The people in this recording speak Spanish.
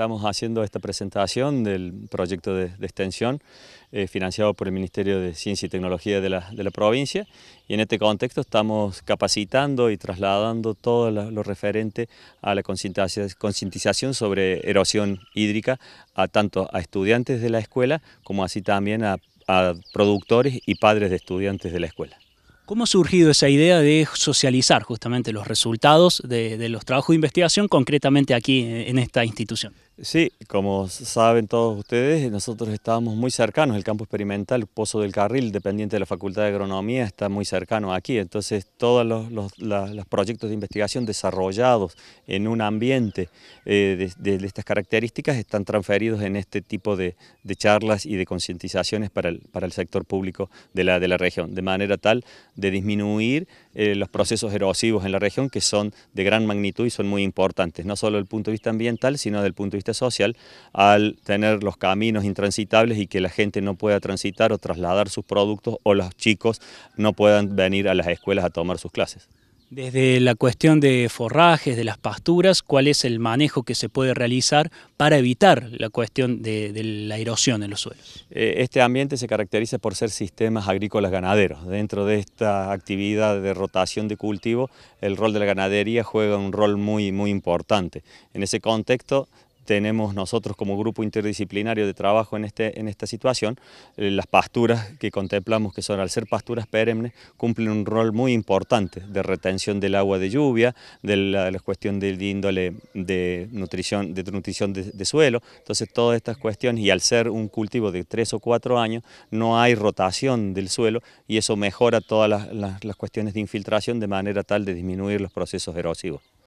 Estamos haciendo esta presentación del proyecto de, extensión eh, financiado por el Ministerio de Ciencia y Tecnología de la, provincia y en este contexto estamos capacitando y trasladando todo lo referente a la concientización sobre erosión hídrica a tanto a estudiantes de la escuela como así también a, productores y padres de estudiantes de la escuela. ¿Cómo ha surgido esa idea de socializar justamente los resultados de, los trabajos de investigación concretamente aquí en esta institución? Sí, como saben todos ustedes, nosotros estamos muy cercanos, el campo experimental Pozo del Carril, dependiente de la Facultad de Agronomía, está muy cercano aquí, entonces todos los, proyectos de investigación desarrollados en un ambiente eh, de, estas características están transferidos en este tipo de, charlas y de concientizaciones para el, sector público de la, región, de manera tal de disminuir eh, los procesos erosivos en la región que son de gran magnitud y son muy importantes, no solo desde el punto de vista ambiental, sino desde el punto de vista social al tener los caminos intransitables y que la gente no pueda transitar o trasladar sus productos o los chicos no puedan venir a las escuelas a tomar sus clases. Desde la cuestión de forrajes, de las pasturas, ¿cuál es el manejo que se puede realizar para evitar la cuestión de, la erosión en los suelos? Eh, este ambiente se caracteriza por ser sistemas agrícolas ganaderos. Dentro de esta actividad de rotación de cultivo, el rol de la ganadería juega un rol muy, muy importante. En ese contexto, tenemos nosotros como grupo interdisciplinario de trabajo en, este, esta situación, eh, las pasturas que contemplamos que son al ser pasturas perennes cumplen un rol muy importante de retención del agua de lluvia, de la, cuestión del índole de nutrición de, nutrición de, suelo, entonces todas estas cuestiones y al ser un cultivo de tres o cuatro años no hay rotación del suelo y eso mejora todas las cuestiones de infiltración de manera tal de disminuir los procesos erosivos.